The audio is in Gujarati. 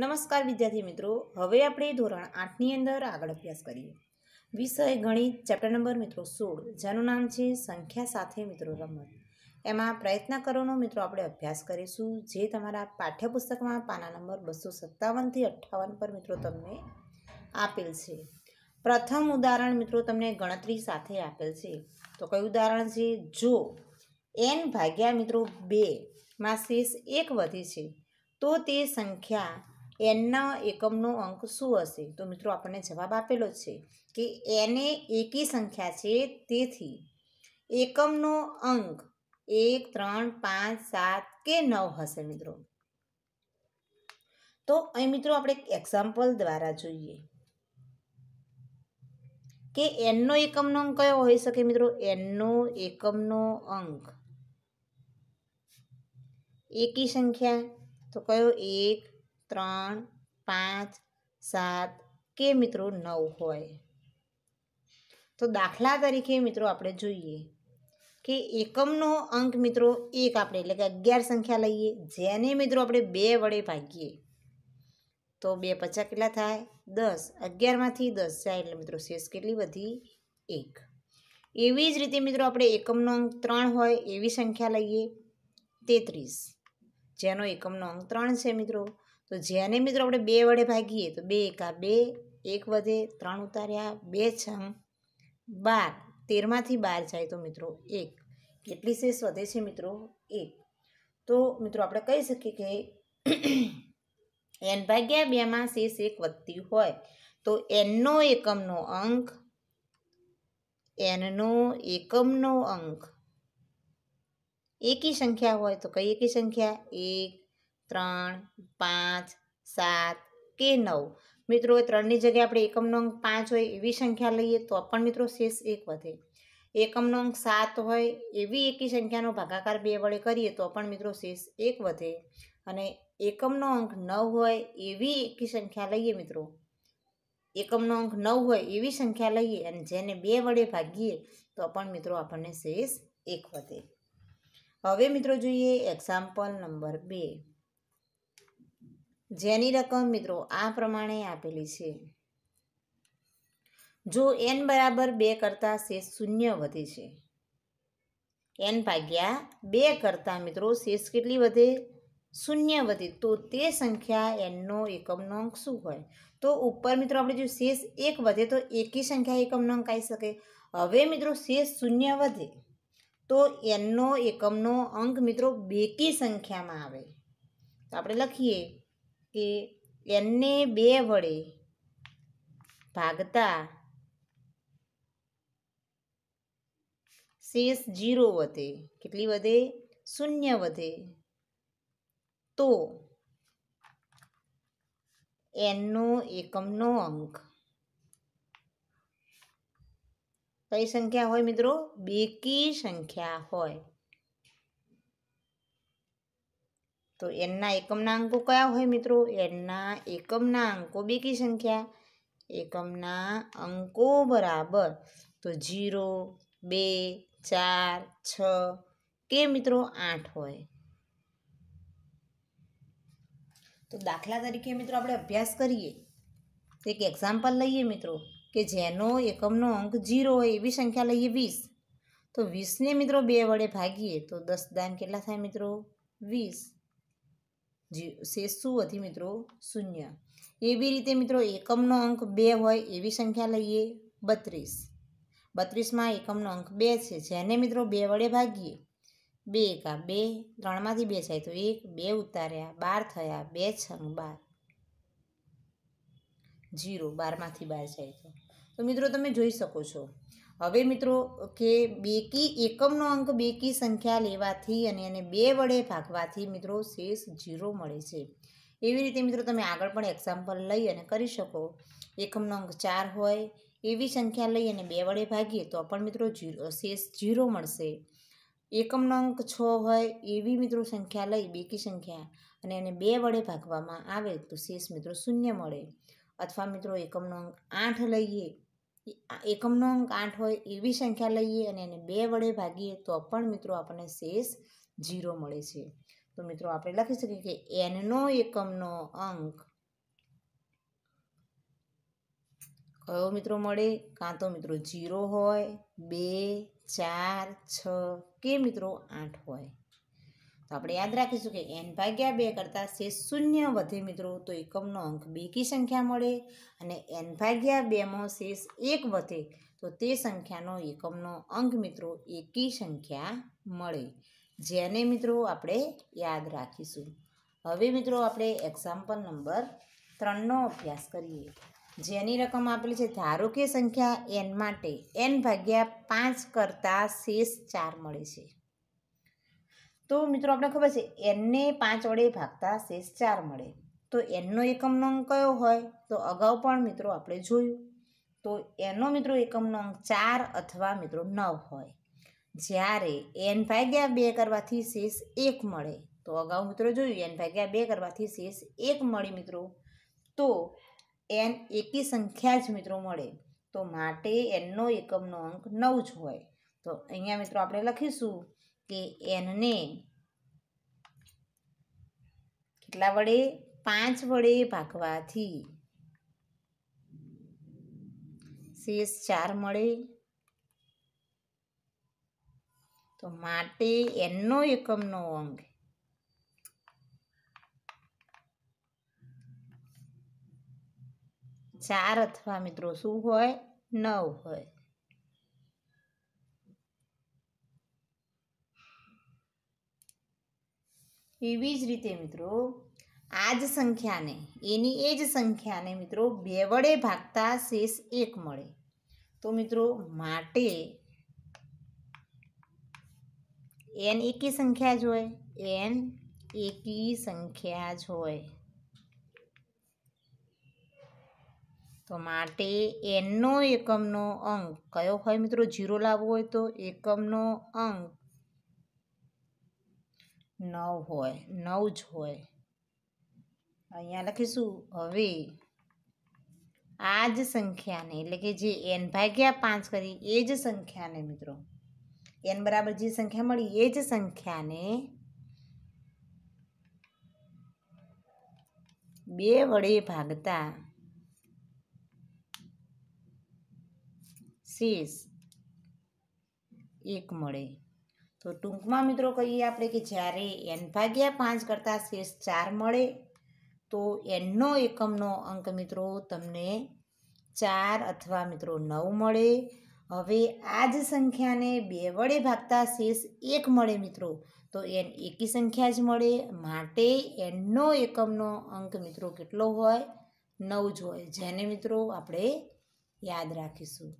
નમસ્કાર વિદ્યાર્થી મિત્રો હવે આપણે ધોરણ આઠની અંદર આગળ અભ્યાસ કરીએ વિષય ગણિત ચેપ્ટર નંબર મિત્રો સોળ જેનું નામ છે સંખ્યા સાથે મિત્રો રમત એમાં પ્રયત્ન કરવાનો મિત્રો આપણે અભ્યાસ કરીશું જે તમારા પાઠ્યપુસ્તકમાં પાના નંબર બસો સત્તાવનથી અઠ્ઠાવન પર મિત્રો તમને આપેલ છે પ્રથમ ઉદાહરણ મિત્રો તમને ગણતરી સાથે આપેલ છે તો કયું ઉદાહરણ છે જો એન ભાગ્યા મિત્રો બેમાં શેષ એક વધે છે તો તે સંખ્યા એનના એકમનો અંક શું હશે તો મિત્રો આપણને જવાબ આપેલો છે કે એને એકી સંખ્યા છે તેથી એકમનો અંક એક ત્રણ પાંચ સાત કે નવ હશે મિત્રો તો અહીં મિત્રો આપણે એક્ઝામ્પલ દ્વારા જોઈએ કે એનનો એકમનો અંક કયો હોઈ શકે મિત્રો એનનો એકમનો અંક એકી સંખ્યા તો કયો એક ત્રણ પાંચ સાત કે મિત્રો નવ હોય તો દાખલા તરીકે મિત્રો આપણે જોઈએ કે એકમનો અંક મિત્રો એક આપણે એટલે કે અગિયાર સંખ્યા લઈએ જેને મિત્રો આપણે બે વડે ભાગીએ તો બે પચાસ કેટલા થાય દસ અગિયારમાંથી દસ જાય એટલે મિત્રો શેષ કેટલી વધી એક એવી જ રીતે મિત્રો આપણે એકમનો અંક ત્રણ હોય એવી સંખ્યા લઈએ તેત્રીસ જેનો એકમનો અંક ત્રણ છે મિત્રો તો જેને મિત્રો આપણે બે વડે ભાગીએ તો બે એકા બે એક વધે ત્રણ ઉતાર્યા બે છમ બાર તેરમાંથી બાર જાય તો મિત્રો એક કેટલી શેષ વધે છે મિત્રો એક તો મિત્રો આપણે કહી શકીએ કે એન ભાગ્યા બેમાં શેષ એક વધતી હોય તો એનનો એકમનો અંક એનનો એકમનો અંક એકી સંખ્યા હોય તો કઈ એકી સંખ્યા એક ત્રણ પાંચ સાત કે નવ મિત્રો ત્રણની જગ્યાએ આપણે એકમનો અંક પાંચ હોય એવી સંખ્યા લઈએ તો પણ મિત્રો શેષ એક વધે એકમનો અંક સાત હોય એવી એકી સંખ્યાનો ભાગાકાર બે વડે કરીએ તો પણ મિત્રો શેષ એક વધે અને એકમનો અંક નવ હોય એવી એકી સંખ્યા લઈએ મિત્રો એકમનો અંક નવ હોય એવી સંખ્યા લઈએ અને જેને બે વડે ભાગીએ તો પણ મિત્રો આપણને શેષ એક વધે હવે મિત્રો જોઈએ એક્ઝામ્પલ નંબર બે જેની રકમ મિત્રો આ પ્રમાણે આપેલી છે જો એન બરાબર બે કરતાં શેષ શૂન્ય વધે છે એન ભાગ્યા બે કરતાં મિત્રો શેષ કેટલી વધે શૂન્ય વધે તો તે સંખ્યા એનનો એકમનો અંક શું હોય તો ઉપર મિત્રો આપણે જો શેષ એક વધે તો એકી સંખ્યા એકમનો અંક આવી શકે હવે મિત્રો શેષ શૂન્ય વધે તો એનનો એકમનો અંક મિત્રો બેકી સંખ્યામાં આવે તો આપણે લખીએ કે એનને બે વડે ભાગતા શેષ જીરો વધે કેટલી વધે શૂન્ય વધે તો એનો એકમનો અંક કઈ સંખ્યા હોય મિત્રો બેકી સંખ્યા હોય તો એનના એકમના અંકો કયા હોય મિત્રો એનના એકમના અંકો બે કી સંખ્યા એકમના અંકો બરાબર તો જીરો બે ચાર છ કે મિત્રો આઠ હોય તો દાખલા તરીકે મિત્રો આપણે અભ્યાસ કરીએ તો એક એક્ઝામ્પલ લઈએ મિત્રો કે જેનો એકમનો અંક જીરો હોય એવી સંખ્યા લઈએ વીસ તો વીસને મિત્રો બે વડે ભાગીએ તો દસ દાન કેટલા થાય મિત્રો વીસ શેષ શું હતી મિત્રો શૂન્ય એવી રીતે મિત્રો એકમનો અંક બે હોય એવી સંખ્યા લઈએ બત્રીસ બત્રીસમાં એકમનો અંક બે છે જેને મિત્રો બે વડે ભાગીએ બે એકા બે ત્રણમાંથી બે થાય તો એક બે ઉતાર્યા બાર થયા બે છંગ બાર જીરો બારમાંથી બાર જાય તો મિત્રો તમે જોઈ શકો છો હવે મિત્રો કે બેકી એકમનો અંક બેકી સંખ્યા લેવાથી અને એને બે વડે ભાગવાથી મિત્રો શેષ જીરો મળે છે એવી રીતે મિત્રો તમે આગળ પણ એક્ઝામ્પલ લઈ અને કરી શકો એકમનો અંક ચાર હોય એવી સંખ્યા લઈ અને બે વડે ભાગીએ તો પણ મિત્રો જીરો શેષ જીરો મળશે એકમનો અંક છ હોય એવી મિત્રો સંખ્યા લઈ બેકી સંખ્યા અને એને બે વડે ભાગવામાં આવે તો શેષ મિત્રો શૂન્ય મળે અથવા મિત્રો એકમનો અંક આઠ લઈએ એકમનો અંક આઠ હોય એવી સંખ્યા લઈએ અને એને બે વડે ભાગીએ તો પણ મિત્રો આપણને શેષ જીરો મળે છે તો મિત્રો આપણે લખી શકીએ કે એનનો એકમનો અંક કયો મિત્રો મળે કાં તો મિત્રો જીરો હોય બે ચાર છ કે મિત્રો આઠ હોય તો આપણે યાદ રાખીશું કે એન ભાગ્યા બે કરતાં શેષ શૂન્ય વધે મિત્રો તો એકમનો અંક બેકી સંખ્યા મળે અને એન ભાગ્યા બેમાં શેષ એક વધે તો તે સંખ્યાનો એકમનો અંક મિત્રો એકી સંખ્યા મળે જેને મિત્રો આપણે યાદ રાખીશું હવે મિત્રો આપણે એક્ઝામ્પલ નંબર ત્રણનો અભ્યાસ કરીએ જેની રકમ આપેલી છે ધારો કે સંખ્યા એન માટે એન ભાગ્યા પાંચ કરતાં શેષ ચાર મળે છે તો મિત્રો આપણે ખબર છે એનને પાંચ વડે ભાગતા શેષ ચાર મળે તો એનનો એકમનો અંક કયો હોય તો અગાઉ પણ મિત્રો આપણે જોયું તો એનો મિત્રો એકમનો અંક ચાર અથવા મિત્રો નવ હોય જ્યારે એન ભાગ્યા બે કરવાથી શેષ એક મળે તો અગાઉ મિત્રો જોયું એન ભાગ્યા બે કરવાથી શેષ એક મળે મિત્રો તો એન એકી સંખ્યા જ મિત્રો મળે તો માટે એનનો એકમનો અંક નવ જ હોય તો અહીંયા મિત્રો આપણે લખીશું કે એનને કેટલા વડે પાંચ વડે ભાગવાથી શેષ ચાર મળે તો માટે એનનો એકમનો અંક ચાર અથવા મિત્રો શું હોય નવ હોય એવી જ રીતે મિત્રો આ જ સંખ્યાને એની એ જ સંખ્યાને મિત્રો બે વડે ભાગતા શેષ એક મળે તો મિત્રો માટે એન એકી સંખ્યા જ હોય એન એકી સંખ્યા જ હોય તો માટે એનનો એકમનો અંક કયો હોય મિત્રો ઝીરો લાવવો હોય તો એકમનો અંક નવ હોય નવ જ હોય અહીંયા લખીશું હવે આ જ સંખ્યાને એટલે કે જે એન ભાગ્યા પાંચ કરી એ જ સંખ્યાને મિત્રો એન બરાબર જે સંખ્યા મળી એ જ સંખ્યાને બે વડે ભાગતા શેષ એક મળે તો ટૂંકમાં મિત્રો કહીએ આપણે કે જ્યારે એન ભાગ્યા પાંચ કરતાં શેષ ચાર મળે તો એનનો એકમનો અંક મિત્રો તમને ચાર અથવા મિત્રો નવ મળે હવે આ જ સંખ્યાને બે વડે ભાગતા શેષ એક મળે મિત્રો તો એન એકી સંખ્યા જ મળે માટે એનનો એકમનો અંક મિત્રો કેટલો હોય નવ જ હોય જેને મિત્રો આપણે યાદ રાખીશું